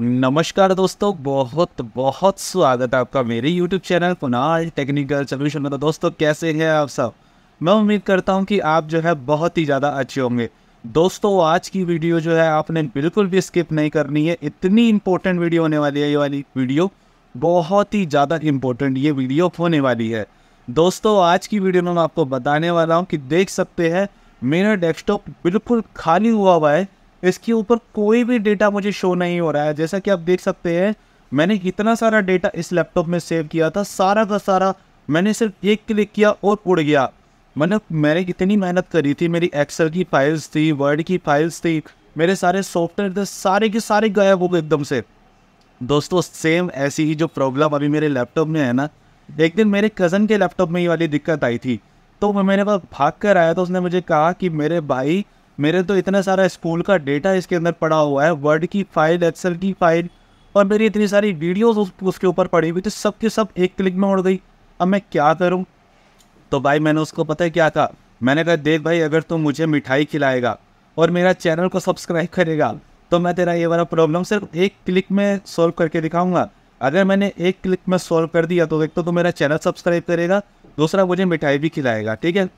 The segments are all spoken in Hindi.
नमस्कार दोस्तों बहुत बहुत स्वागत है आपका मेरे YouTube channel Kunal technical solution में तो दोस्तों कैसे हैं आप सब मैं उम्मीद करता हूं कि आप जो है बहुत ही ज़्यादा अच्छे होंगे दोस्तों आज की वीडियो जो है आपने बिल्कुल भी स्किप नहीं करनी है इतनी इंपॉर्टेंट वीडियो होने वाली है ये वाली वीडियो बहुत ही ज़्यादा इम्पोर्टेंट ये वीडियो होने वाली है दोस्तों आज की वीडियो में मैं आपको बताने वाला हूँ कि देख सकते हैं मेरा डेस्कटॉप बिल्कुल खाली हुआ हुआ है इसके ऊपर कोई भी डेटा मुझे शो नहीं हो रहा है जैसा कि आप देख सकते हैं मैंने इतना सारा डेटा इस लैपटॉप में सेव किया था सारा का सारा मैंने सिर्फ एक क्लिक किया और उड़ गया मतलब मैंने इतनी मेहनत करी थी मेरी एक्सेल की फाइल्स थी वर्ड की फाइल्स थी मेरे सारे सॉफ्टवेयर थे सारे के सारे गायब हो गए एकदम से दोस्तों सेम ऐसी ही जो प्रॉब्लम अभी मेरे लैपटॉप में है ना एक दिन मेरे कज़न के लैपटॉप में ये वाली दिक्कत आई थी तो मैं मेरे पास भाग कर आया तो उसने मुझे कहा कि मेरे भाई मेरे तो इतना सारा स्कूल का डेटा इसके अंदर पड़ा हुआ है वर्ड की फ़ाइल एक्सेल की फ़ाइल और मेरी इतनी सारी वीडियोस उस, उसके ऊपर पड़ी हुई थी तो सब के सब एक क्लिक में उड़ गई अब मैं क्या करूँ तो भाई मैंने उसको पता है क्या कहा मैंने कहा देख भाई अगर तुम मुझे मिठाई खिलाएगा और मेरा चैनल को सब्सक्राइब करेगा तो मैं तेरा ये वाला प्रॉब्लम सिर्फ एक क्लिक में सॉल्व करके दिखाऊंगा अगर मैंने एक क्लिक में सॉल्व कर दिया तो एक तो, तो मेरा चैनल सब्सक्राइब करेगा दूसरा मुझे मिठाई भी खिलाएगा ठीक है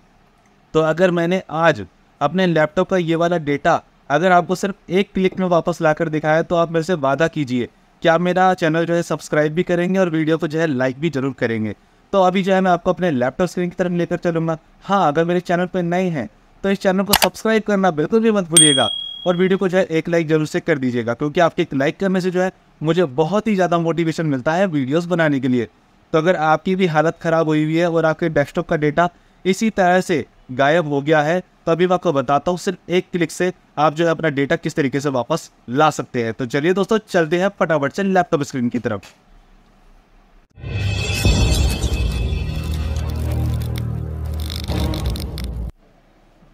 तो अगर मैंने आज अपने लैपटॉप का ये वाला डेटा अगर आपको सिर्फ एक क्लिक में वापस ला कर दिखाया तो आप मेरे से वादा कीजिए कि आप मेरा चैनल जो है सब्सक्राइब भी करेंगे और वीडियो को जो है लाइक भी जरूर करेंगे तो अभी जो है मैं आपको अपने लैपटॉप स्क्रीन की तरफ लेकर चलूँगा हाँ अगर मेरे चैनल पर नए हैं तो इस चैनल को सब्सक्राइब करना बिल्कुल भी मत भूलिएगा और वीडियो को जो है एक लाइक जरूर से कर दीजिएगा क्योंकि आपके एक लाइक करने से जो है मुझे बहुत ही ज़्यादा मोटिवेशन मिलता है वीडियोस बनाने के लिए तो अगर आपकी भी हालत ख़राब हुई हुई है और आपके डेस्कटॉप का डेटा इसी तरह से गायब हो गया है तो अभी मैं आपको बताता हूँ सिर्फ एक क्लिक से आप जो है अपना डेटा किस तरीके से वापस ला सकते हैं तो चलिए दोस्तों चलते हैं फटाफट से लैपटॉप स्क्रीन की तरफ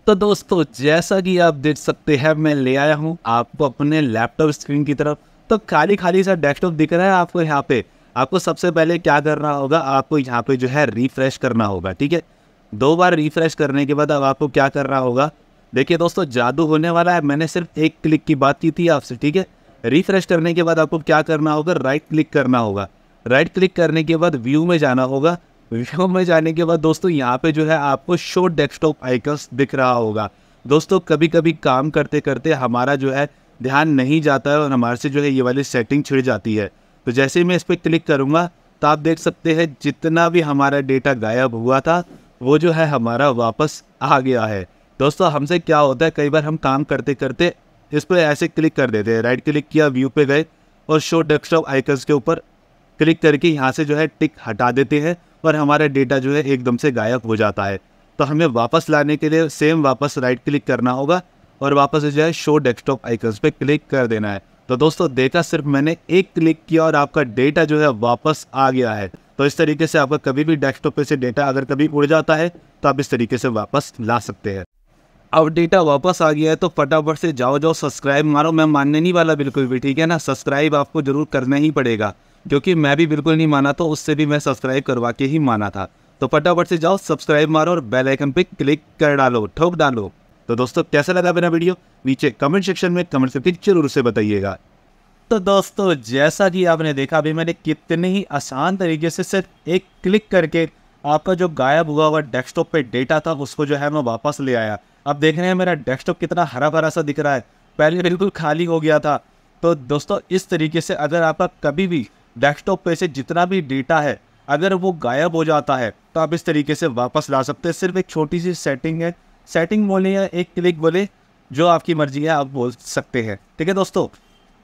तो दोस्तों जैसा कि आप देख सकते हैं मैं ले आया हूं आपको अपने लैपटॉप स्क्रीन की तरफ तो खाली खाली सा डेस्कटॉप दिख रहा है आपको यहाँ पे आपको सबसे पहले क्या करना होगा आपको यहाँ पे जो है रिफ्रेश करना होगा ठीक है दो बार रिफ्रेश करने के बाद अब आपको क्या कर रहा होगा देखिए दोस्तों जादू होने वाला है मैंने सिर्फ एक क्लिक की बात की थी आपसे ठीक है रिफ्रेश करने के बाद आपको क्या करना होगा राइट क्लिक करना होगा राइट क्लिक करने के बाद व्यू में जाना होगा व्यू में जाने के बाद दोस्तों यहाँ पे जो है आपको शो डेस्कटॉप आइकन्स दिख रहा होगा दोस्तों कभी कभी काम करते करते हमारा जो है ध्यान नहीं जाता है और हमारे से जो है ये वाली सेटिंग छिड़ जाती है तो जैसे ही मैं इस पर क्लिक करूँगा तो आप देख सकते हैं जितना भी हमारा डेटा गायब हुआ था वो जो है हमारा वापस आ गया है दोस्तों हमसे क्या होता है कई बार हम काम करते करते इस पर ऐसे क्लिक कर देते हैं राइट क्लिक किया व्यू पे गए और शो डेस्कटॉप आइकन्स के ऊपर क्लिक करके यहाँ से जो है टिक हटा देते हैं और हमारा डेटा जो है एकदम से गायब हो जाता है तो हमें वापस लाने के लिए सेम वापस राइट क्लिक करना होगा और वापस जो है शो डेस्कटॉप आइकन्स पे क्लिक कर देना है तो दोस्तों देखा सिर्फ मैंने एक क्लिक किया और आपका डेटा जो है वापस आ गया है तो इस तरीके से आपका कभी भी डेस्कटॉप पे से डेटा अगर कभी उड़ जाता है तो आप इस तरीके से वापस ला सकते हैं अब डेटा वापस आ गया है तो फटाफट से जाओ जाओ सब्सक्राइब मारो मैं मानने नहीं वाला बिल्कुल भी ठीक है ना सब्सक्राइब आपको ज़रूर करना ही पड़ेगा क्योंकि मैं भी बिल्कुल नहीं माना तो उससे भी मैं सब्सक्राइब करवा के ही माना था तो फटाफट से जाओ सब्सक्राइब मारो और बेल आइकन पे क्लिक कर डालो ठोक डालो तो दोस्तों कैसा लगा मेरा वीडियो नीचे कमेंट सेक्शन में कमेंट करके जरूर से बताइएगा तो दोस्तों जैसा कि आपने देखा अभी मैंने कितने ही आसान तरीके से सिर्फ एक क्लिक करके आपका जो गायब हुआ हुआ डेस्कटॉप पे डेटा था उसको जो है मैं वापस ले आया अब देख रहे हैं मेरा डेस्कटॉप कितना हरा भरा सा दिख रहा है पहले बिल्कुल खाली हो गया था तो दोस्तों इस तरीके से अगर आपका कभी भी डेस्कटॉप पे से जितना भी डेटा है अगर वो गायब हो जाता है तो आप इस तरीके से वापस ला सकते हैं सिर्फ एक छोटी सी सेटिंग है सेटिंग बोले या एक क्लिक बोले जो आपकी मर्जी है आप बोल सकते हैं ठीक है दोस्तों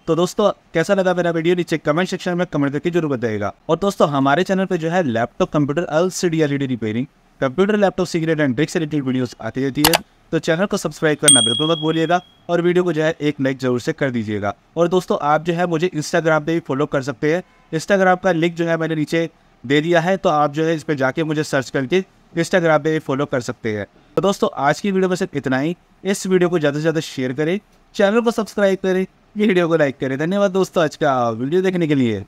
तो दोस्तों कैसा लगा मेरा वीडियो नीचे कमेंट सेक्शन में कमेंट करके जरूर बताएगा और दोस्तों हमारे चैनल पर जो है laptop computer L C D repairing computer laptop secret and tricks related videos आती रहती है तो चैनल को सब्सक्राइब करना बिल्कुल मत बोलिएगा और वीडियो को जो है एक लाइक जरूर से कर दीजिएगा और दोस्तों आप जो है मुझे इंस्टाग्राम पे भी फॉलो कर सकते हैं इंस्टाग्राम का लिंक जो है मैंने नीचे दे दिया है तो आप जो है इस पर जाके मुझे सर्च करके इंस्टाग्राम पे फॉलो कर सकते हैं तो दोस्तों आज की वीडियो में सिर्फ इतना ही इस वीडियो को ज़्यादा से ज़्यादा शेयर करें चैनल को सब्सक्राइब करें ये वीडियो को लाइक करें धन्यवाद दोस्तों आज का वीडियो देखने के लिए